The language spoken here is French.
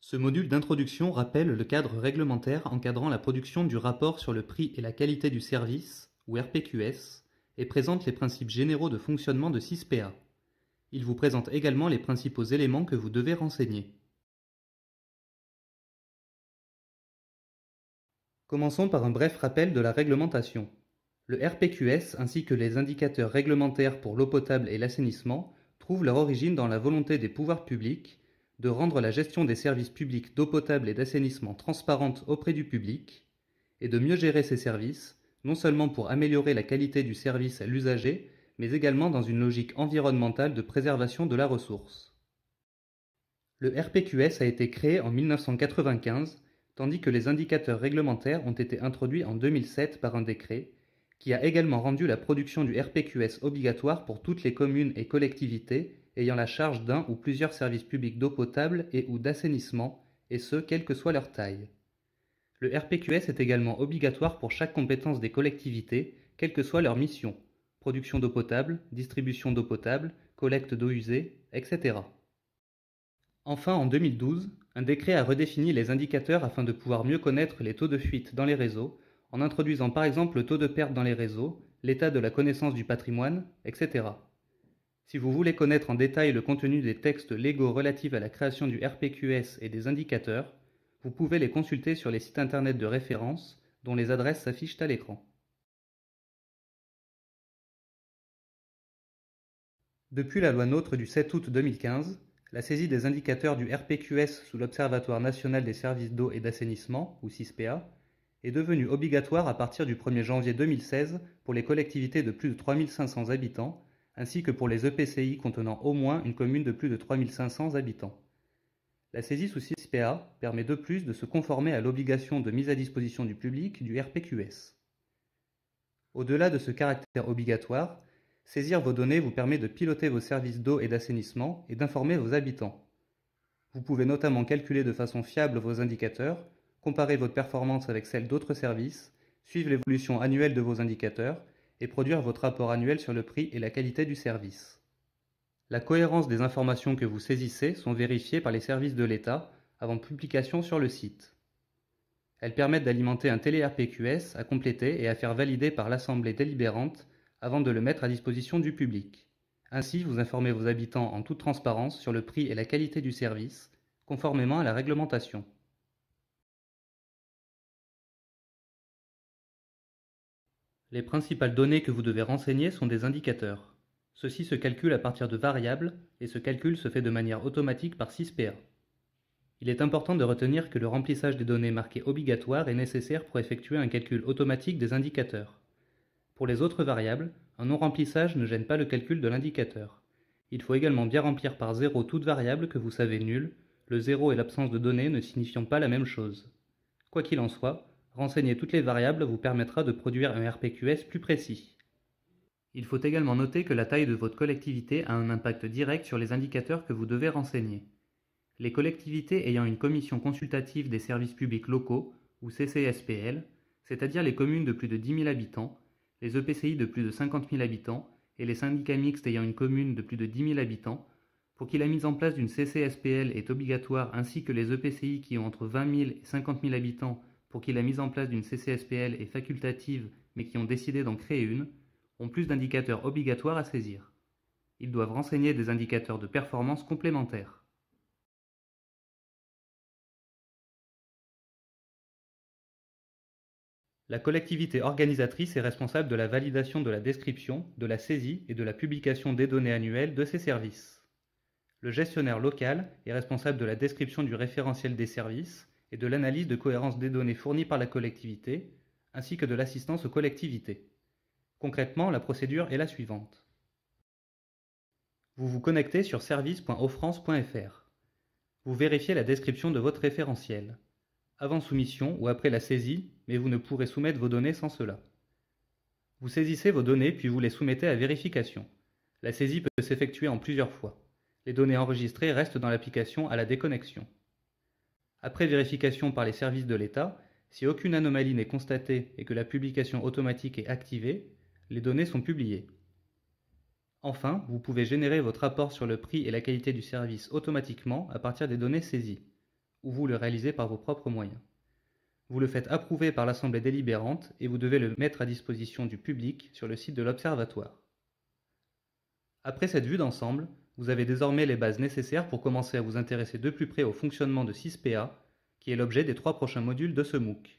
Ce module d'introduction rappelle le cadre réglementaire encadrant la production du rapport sur le prix et la qualité du service, ou RPQS, et présente les principes généraux de fonctionnement de 6PA. Il vous présente également les principaux éléments que vous devez renseigner. Commençons par un bref rappel de la réglementation. Le RPQS ainsi que les indicateurs réglementaires pour l'eau potable et l'assainissement trouvent leur origine dans la volonté des pouvoirs publics de rendre la gestion des services publics d'eau potable et d'assainissement transparente auprès du public, et de mieux gérer ces services, non seulement pour améliorer la qualité du service à l'usager, mais également dans une logique environnementale de préservation de la ressource. Le RPQS a été créé en 1995, tandis que les indicateurs réglementaires ont été introduits en 2007 par un décret, qui a également rendu la production du RPQS obligatoire pour toutes les communes et collectivités ayant la charge d'un ou plusieurs services publics d'eau potable et ou d'assainissement, et ce, quelle que soit leur taille. Le RPQS est également obligatoire pour chaque compétence des collectivités, quelle que soit leur mission production d'eau potable, distribution d'eau potable, collecte d'eau usée, etc. Enfin, en 2012, un décret a redéfini les indicateurs afin de pouvoir mieux connaître les taux de fuite dans les réseaux, en introduisant par exemple le taux de perte dans les réseaux, l'état de la connaissance du patrimoine, etc. Si vous voulez connaître en détail le contenu des textes légaux relatifs à la création du RPQS et des indicateurs, vous pouvez les consulter sur les sites internet de référence dont les adresses s'affichent à l'écran. Depuis la loi NOTRe du 7 août 2015, la saisie des indicateurs du RPQS sous l'Observatoire national des services d'eau et d'assainissement, ou CISPA, est devenue obligatoire à partir du 1er janvier 2016 pour les collectivités de plus de 3500 habitants ainsi que pour les EPCI contenant au moins une commune de plus de 3500 habitants. La saisie sous 6PA permet de plus de se conformer à l'obligation de mise à disposition du public du RPQS. Au-delà de ce caractère obligatoire, saisir vos données vous permet de piloter vos services d'eau et d'assainissement et d'informer vos habitants. Vous pouvez notamment calculer de façon fiable vos indicateurs, comparer votre performance avec celle d'autres services, suivre l'évolution annuelle de vos indicateurs et produire votre rapport annuel sur le prix et la qualité du service. La cohérence des informations que vous saisissez sont vérifiées par les services de l'État avant publication sur le site. Elles permettent d'alimenter un télé à compléter et à faire valider par l'Assemblée délibérante avant de le mettre à disposition du public. Ainsi, vous informez vos habitants en toute transparence sur le prix et la qualité du service, conformément à la réglementation. Les principales données que vous devez renseigner sont des indicateurs. Ceux-ci se calculent à partir de variables et ce calcul se fait de manière automatique par 6PA. Il est important de retenir que le remplissage des données marquées obligatoires est nécessaire pour effectuer un calcul automatique des indicateurs. Pour les autres variables, un non-remplissage ne gêne pas le calcul de l'indicateur. Il faut également bien remplir par zéro toute variable que vous savez nulle, le zéro et l'absence de données ne signifiant pas la même chose. Quoi qu'il en soit, Renseigner toutes les variables vous permettra de produire un RPQS plus précis. Il faut également noter que la taille de votre collectivité a un impact direct sur les indicateurs que vous devez renseigner. Les collectivités ayant une commission consultative des services publics locaux, ou CCSPL, c'est-à-dire les communes de plus de 10 000 habitants, les EPCI de plus de 50 000 habitants et les syndicats mixtes ayant une commune de plus de 10 000 habitants, pour qui la mise en place d'une CCSPL est obligatoire ainsi que les EPCI qui ont entre 20 000 et 50 000 habitants pour qui la mise en place d'une CCSPL est facultative mais qui ont décidé d'en créer une, ont plus d'indicateurs obligatoires à saisir. Ils doivent renseigner des indicateurs de performance complémentaires. La collectivité organisatrice est responsable de la validation de la description, de la saisie et de la publication des données annuelles de ses services. Le gestionnaire local est responsable de la description du référentiel des services de l'analyse de cohérence des données fournies par la collectivité, ainsi que de l'assistance aux collectivités. Concrètement, la procédure est la suivante. Vous vous connectez sur service.offrance.fr. Vous vérifiez la description de votre référentiel, avant soumission ou après la saisie, mais vous ne pourrez soumettre vos données sans cela. Vous saisissez vos données puis vous les soumettez à vérification. La saisie peut s'effectuer en plusieurs fois. Les données enregistrées restent dans l'application à la déconnexion après vérification par les services de l'État, si aucune anomalie n'est constatée et que la publication automatique est activée, les données sont publiées. Enfin, vous pouvez générer votre rapport sur le prix et la qualité du service automatiquement à partir des données saisies, ou vous le réalisez par vos propres moyens. Vous le faites approuver par l'Assemblée délibérante et vous devez le mettre à disposition du public sur le site de l'Observatoire. Après cette vue d'ensemble, vous avez désormais les bases nécessaires pour commencer à vous intéresser de plus près au fonctionnement de 6PA, qui est l'objet des trois prochains modules de ce MOOC.